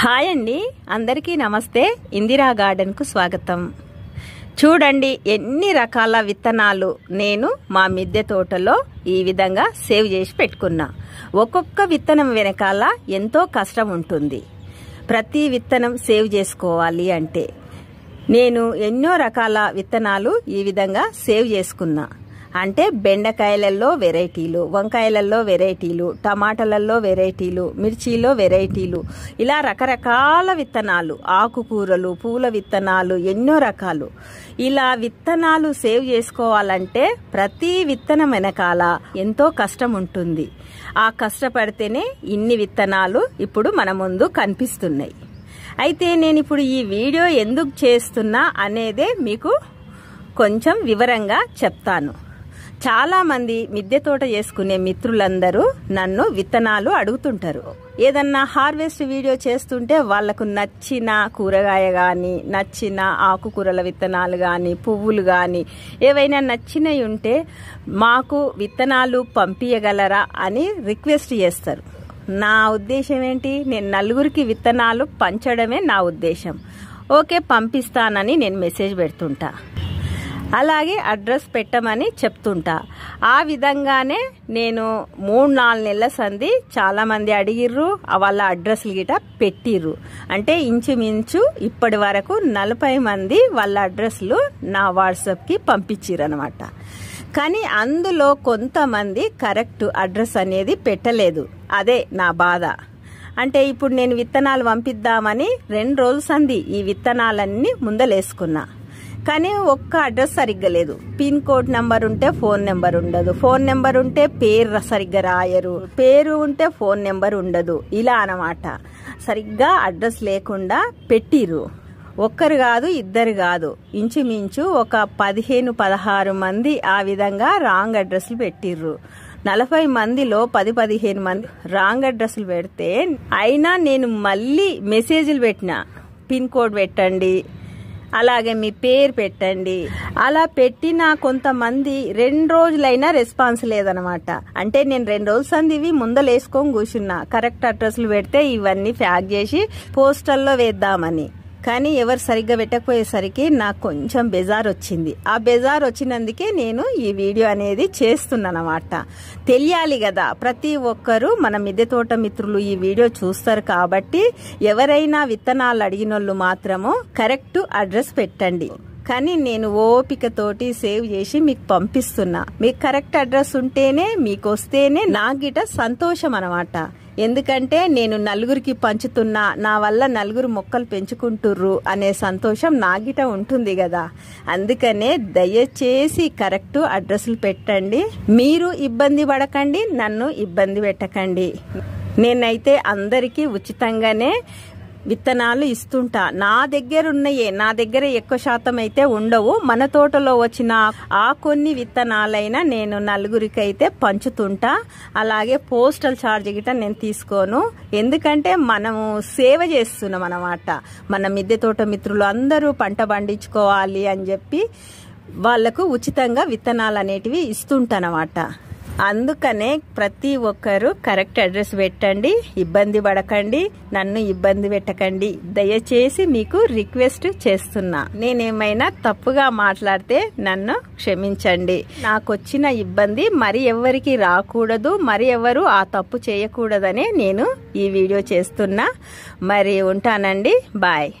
hi అండి అందరికీ నమస్తే ఇందిరా గార్డెన్కు స్వాగతం చూడండి ఎన్ని రకాల విత్తనాలు నేను మా మిద్దె తోటలో ఈ విధంగా సేవ్ చేసి పెట్టుకున్నా ఒక్కొక్క విత్తనం వెనకాల ఎంతో కష్టం ఉంటుంది ప్రతి విత్తనం సేవ్ చేసుకోవాలి అంటే నేను ఎన్నో రకాల విత్తనాలు ఈ విధంగా సేవ్ చేసుకున్నా అంటే బెండకాయలలో వెరైటీలు వంకాయలలో వెరైటీలు టమాటాలలో వెరైటీలు మిర్చిలో వెరైటీలు ఇలా రకరకాల విత్తనాలు ఆకుకూరలు పూల విత్తనాలు ఎన్నో రకాలు ఇలా విత్తనాలు సేవ్ చేసుకోవాలంటే ప్రతి విత్తనం వెనకాల ఎంతో కష్టం ఉంటుంది ఆ కష్టపడితేనే ఇన్ని విత్తనాలు ఇప్పుడు మన ముందు కనిపిస్తున్నాయి అయితే నేను ఇప్పుడు ఈ వీడియో ఎందుకు చేస్తున్నా అనేదే మీకు కొంచెం వివరంగా చెప్తాను చాలామంది మిద్దె తోట చేసుకునే మిత్రులందరూ నన్ను విత్తనాలు అడుగుతుంటారు ఏదన్నా హార్వెస్ట్ వీడియో చేస్తుంటే వాళ్లకు నచ్చిన కూరగాయ కానీ నచ్చిన ఆకుకూరల విత్తనాలు కానీ పువ్వులు కానీ ఏవైనా నచ్చినవి ఉంటే మాకు విత్తనాలు పంపించగలరా అని రిక్వెస్ట్ చేస్తారు నా ఉద్దేశం ఏంటి నేను నలుగురికి విత్తనాలు పంచడమే నా ఉద్దేశం ఓకే పంపిస్తానని నేను మెసేజ్ పెడుతుంటా అలాగే అడ్రస్ పెట్టమని చెప్తుంటా ఆ విధంగానే నేను మూడు నాలుగు నెలల సంది చాలామంది అడిగిర్రు వాళ్ళ అడ్రస్లు గిట పెట్టిర్రు అంటే ఇంచుమించు ఇప్పటి వరకు నలభై మంది వాళ్ళ అడ్రస్లు నా వాట్సాప్కి పంపించిర్రు అనమాట కానీ అందులో కొంతమంది కరెక్ట్ అడ్రస్ అనేది పెట్టలేదు అదే నా బాధ అంటే ఇప్పుడు నేను విత్తనాలు పంపిద్దామని రెండు రోజులు సంది ఈ విత్తనాలన్నీ ముందలేసుకున్నా కానీ ఒక్క అడ్రస్ సరిగ్గా లేదు పిన్ కోడ్ నెంబర్ ఉంటే ఫోన్ నెంబర్ ఉండదు ఫోన్ నెంబర్ ఉంటే పేరు సరిగ్గా రాయరు పేరు ఉంటే ఫోన్ నెంబర్ ఉండదు ఇలా అనమాట సరిగ్గా అడ్రస్ లేకుండా పెట్టిరు ఒక్కరు కాదు ఇద్దరు కాదు ఇంచుమించు ఒక పదిహేను పదహారు మంది ఆ విధంగా రాంగ్ అడ్రస్లు పెట్టిర్రు నలభై మందిలో పది పదిహేను మంది రాంగ్ అడ్రస్లు పెడితే అయినా నేను మళ్ళీ మెసేజ్లు పెట్టిన పిన్ కోడ్ పెట్టండి అలాగే మీ పేరు పెట్టండి అలా పెట్టిన కొంతమంది రెండు రోజులైనా రెస్పాన్స్ లేదనమాట అంటే నేను రెండు రోజులు సందివి ముందలేసుకొని కూర్చున్నా కరెక్ట్ అడ్రస్లు పెడితే ఇవన్నీ ప్యాక్ చేసి పోస్టల్లో వేద్దామని కానీ ఎవరు సరిగ్గా పెట్టకపోయేసరికి నాకు కొంచెం బెజార్ వచ్చింది ఆ బెజార్ వచ్చినందుకే నేను ఈ వీడియో అనేది చేస్తున్నానమాట తెలియాలి కదా ప్రతి ఒక్కరూ మన మిద్దె తోట మిత్రులు ఈ వీడియో చూస్తారు కాబట్టి ఎవరైనా విత్తనాలు అడిగిన వాళ్ళు మాత్రము కరెక్ట్ అడ్రస్ పెట్టండి కానీ నేను ఓపికతోటి సేవ్ చేసి మీకు పంపిస్తున్నా మీకు కరెక్ట్ అడ్రస్ ఉంటేనే మీకు వస్తేనే నా గిట సంతోషం అనమాట ఎందుకంటే నేను నలుగురికి పంచుతున్నా నా వల్ల నలుగురు మొక్కలు పెంచుకుంటుర్రు అనే సంతోషం నాగిట ఉంటుంది కదా అందుకనే దయచేసి కరెక్ట్ అడ్రస్లు పెట్టండి మీరు ఇబ్బంది పడకండి నన్ను ఇబ్బంది పెట్టకండి నేనైతే అందరికీ ఉచితంగానే విత్తనాలు ఇస్తుంటా నా దగ్గర ఉన్నయే నా దగ్గర ఎక్కువ శాతం అయితే ఉండవు మన తోటలో వచ్చిన ఆ కొన్ని విత్తనాలైనా నేను నలుగురికి అయితే పంచుతుంటా అలాగే పోస్టల్ ఛార్జ్ గిట నేను తీసుకోను ఎందుకంటే మనము సేవ చేస్తున్నాం అన్నమాట మన మిద్దె తోట మిత్రులు అందరూ పంట పండించుకోవాలి అని చెప్పి వాళ్లకు ఉచితంగా విత్తనాలు అనేటివి ఇస్తుంటానమాట అందుకనే ప్రతి ఒక్కరు కరెక్ట్ అడ్రస్ పెట్టండి ఇబ్బంది పడకండి నన్ను ఇబ్బంది పెట్టకండి దయచేసి మీకు రిక్వెస్ట్ చేస్తున్నా నేనేమైనా తప్పుగా మాట్లాడితే నన్ను క్షమించండి నాకు వచ్చిన ఇబ్బంది మరి ఎవరికి రాకూడదు మరి ఎవరు ఆ తప్పు చేయకూడదనే నేను ఈ వీడియో చేస్తున్నా మరి ఉంటానండి బాయ్